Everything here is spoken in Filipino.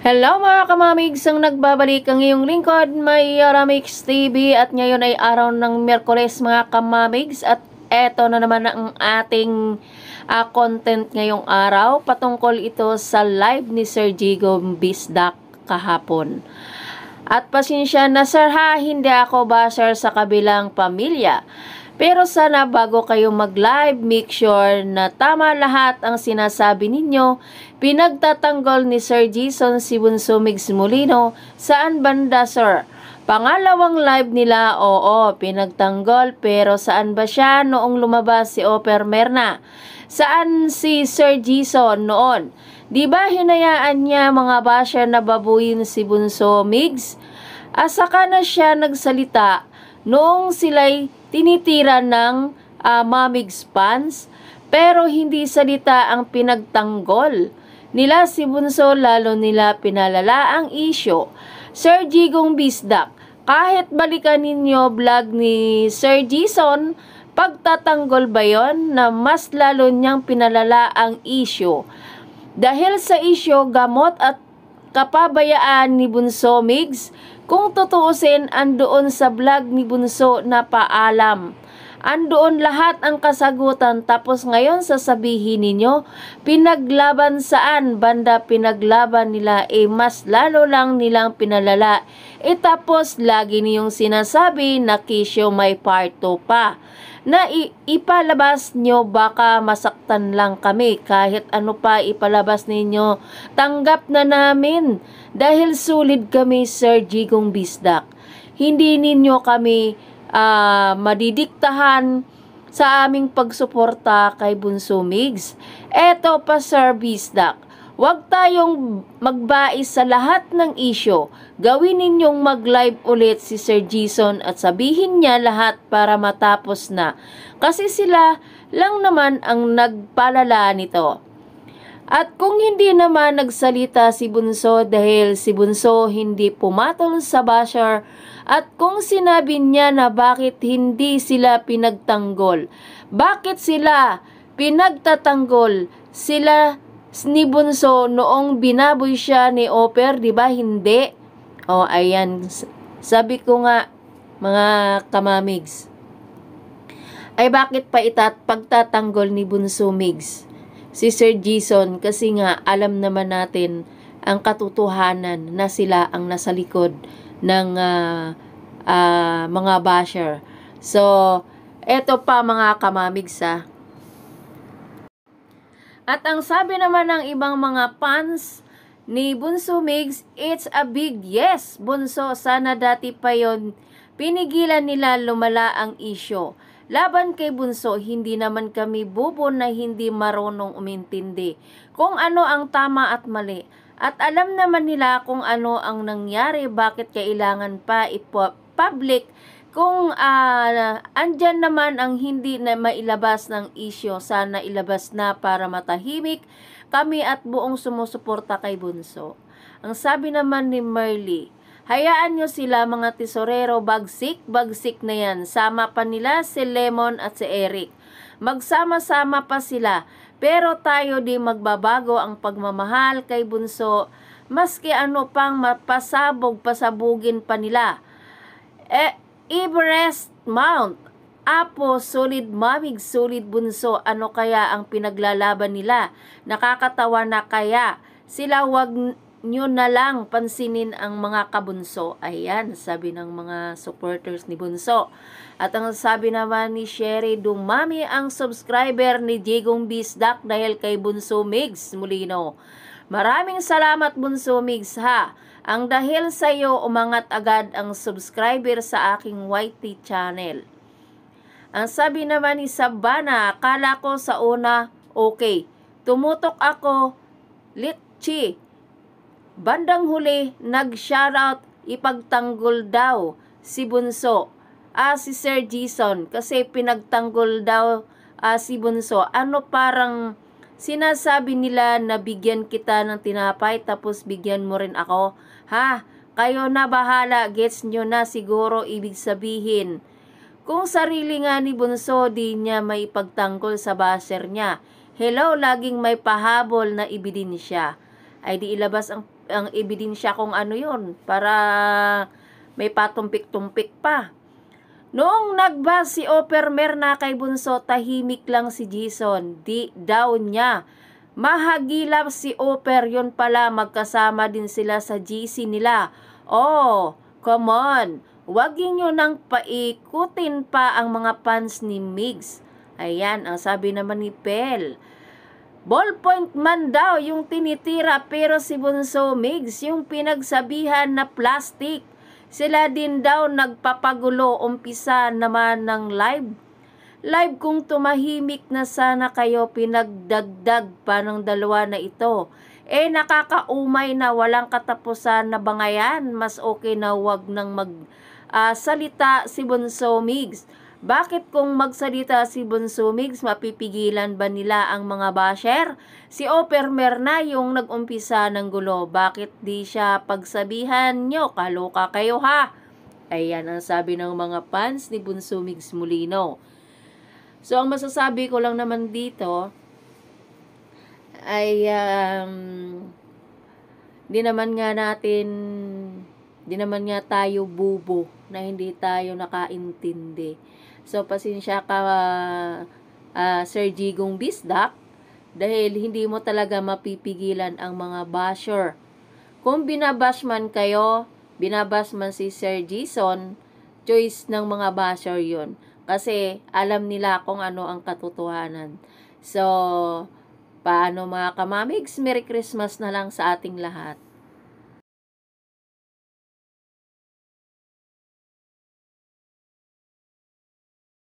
Hello mga kamamigs, ang nagbabalik ang iyong lingkod, may Aramix TV at ngayon ay araw ng Merkules mga kamamigs at eto na naman ang ating uh, content ngayong araw patungkol ito sa live ni Sir Jigo Bisdak kahapon. At pasensya na sir ha, hindi ako ba sa kabilang pamilya. Pero sana bago kayo mag-live, make sure na tama lahat ang sinasabi ninyo. Pinagtatanggol ni Sir Jason si Bunso Migs Molino saan banda sir? Pangalawang live nila, oo, pinagtanggol pero saan ba siya noong lumabas si Oper Merna? Saan si Sir Jason noon? Di ba hinayaan niya mga basher na babuyin si Bunso Migs? Asa ka na siya nagsalita noong sila'y tinitira ng uh, ah, mamig spans pero hindi salita ang pinagtanggol. Nila si Bunso lalo nila pinalala ang isyo. Sir Gigong Bisdak, kahit balikan ninyo vlog ni Sir Jason, pagtatanggol ba yon na mas lalo niyang pinalala ang isyo? Dahil sa isyo, gamot at kapabayaan ni Bunso Migs, kung tutuusin, andoon sa vlog ni Bunso na paalam Andoon lahat ang kasagutan tapos ngayon sasabihin ninyo, pinaglaban saan? Banda pinaglaban nila eh mas lalo lang nilang pinalala. eh tapos lagi niyong sinasabi na kisyo may part 2 pa. Na ipalabas nyo baka masaktan lang kami kahit ano pa ipalabas ninyo. Tanggap na namin dahil sulit kami Sir Jigong Bisdak. Hindi ninyo kami uh, madidiktahan sa aming pagsuporta kay Bunso Migs. Eto pa Sir Bisdak, Huwag tayong magbais sa lahat ng isyo. Gawin ninyong mag-live ulit si Sir Jason at sabihin niya lahat para matapos na. Kasi sila lang naman ang nagpalala nito. At kung hindi naman nagsalita si Bunso dahil si Bunso hindi pumatol sa basher at kung sinabi niya na bakit hindi sila pinagtanggol, bakit sila pinagtatanggol sila ni Bunso noong binaboy siya ni Oper, di ba? Hindi. O, oh, ayan. Sabi ko nga, mga kamamigs, ay bakit pa itat pagtatanggol ni Bunso Migs? si Sir Jason kasi nga alam naman natin ang katotohanan na sila ang nasa likod ng uh, uh, mga basher. So, eto pa mga kamamigsa. At ang sabi naman ng ibang mga fans ni Bunso Migs, it's a big yes, Bunso. Sana dati pa yon pinigilan nila lumala ang isyo. Laban kay Bunso, hindi naman kami bobo na hindi marunong umintindi kung ano ang tama at mali. At alam naman nila kung ano ang nangyari, bakit kailangan pa ipa-public kung uh, andyan naman ang hindi na mailabas ng isyo, sana ilabas na para matahimik kami at buong sumusuporta kay Bunso. Ang sabi naman ni Merly, Hayaan nyo sila mga tesorero, bagsik-bagsik na yan. Sama pa nila si Lemon at si Eric. Magsama-sama pa sila. Pero tayo di magbabago ang pagmamahal kay Bunso maski ano pang mapasabog pasabugin pa nila. E, Everest Mount, Apo, solid mamig, solid bunso, ano kaya ang pinaglalaban nila? Nakakatawa na kaya? Sila wag nyo na lang pansinin ang mga kabunso. Ayan, sabi ng mga supporters ni Bunso. At ang sabi naman ni Sherry, dumami ang subscriber ni Jigong Bisdak dahil kay Bunso Migs Mulino. Maraming salamat Bunso Migs ha. Ang dahil sa iyo, umangat agad ang subscriber sa aking YT channel. Ang sabi naman ni Sabana, akala ko sa una, okay. Tumutok ako, litchi Bandang huli, nag-shoutout ipagtanggol daw si Bunso, ah, si Sir Jason, kasi pinagtanggol daw ah, si Bunso. Ano parang sinasabi nila na bigyan kita ng tinapay tapos bigyan mo rin ako? Ha? Kayo na bahala, gets nyo na siguro ibig sabihin. Kung sarili nga ni Bunso, di niya may pagtanggol sa baser niya. Hello, laging may pahabol na ebidensya. Ay di ilabas ang ang ebidensya kung ano yon para may patumpik-tumpik pa. Noong nagba si Opermer na kay Bunso, tahimik lang si Jason. Di down niya. Mahagilap si Oper, yon pala magkasama din sila sa GC nila. Oh, come on. Huwag nyo nang paikutin pa ang mga fans ni Migs. Ayan, ang sabi naman ni Pel. Ballpoint man daw yung tinitira pero si Bunso Migs yung pinagsabihan na plastic. Sila din daw nagpapagulo umpisa naman ng live. Live kung tumahimik na sana kayo pinagdagdag pa ng dalawa na ito. Eh nakakaumay na walang katapusan na bangayan. Mas okay na wag nang mag uh, salita si Bunso Migs bakit kung magsalita si Bunso Migs, mapipigilan ba nila ang mga basher? Si Opermer na yung nagumpisa ng gulo. Bakit di siya pagsabihan nyo? Kaloka kayo ha! Ayan ang sabi ng mga fans ni Bunso Migs Mulino. So, ang masasabi ko lang naman dito ay um, di naman nga natin di naman nga tayo bubo na hindi tayo nakaintindi. So, pasensya ka uh, Sir Jigong Bisdak dahil hindi mo talaga mapipigilan ang mga basher. Kung binabash man kayo, binabash man si Sir Jason, choice ng mga basher yun. Kasi alam nila kung ano ang katotohanan. So, paano mga kamamigs, Merry Christmas na lang sa ating lahat.